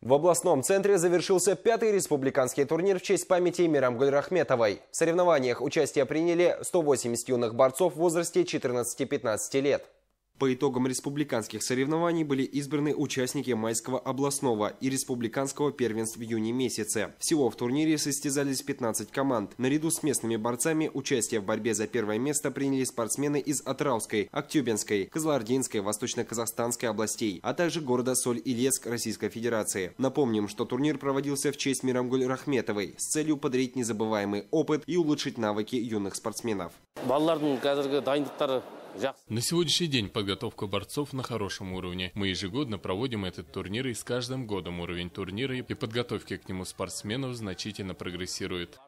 В областном центре завершился пятый республиканский турнир в честь памяти Мирам Гульрахметовой. В соревнованиях участие приняли 180 юных борцов в возрасте 14-15 лет. По итогам республиканских соревнований были избраны участники майского областного и республиканского первенств в июне месяце. Всего в турнире состязались 15 команд. Наряду с местными борцами участие в борьбе за первое место приняли спортсмены из Атравской, Актюбинской, Козлординской, Восточно-Казахстанской областей, а также города Соль-Илецк Российской Федерации. Напомним, что турнир проводился в честь Мирамгуль Рахметовой с целью подарить незабываемый опыт и улучшить навыки юных спортсменов. На сегодняшний день подготовка борцов на хорошем уровне. Мы ежегодно проводим этот турнир, и с каждым годом уровень турнира и подготовки к нему спортсменов значительно прогрессирует.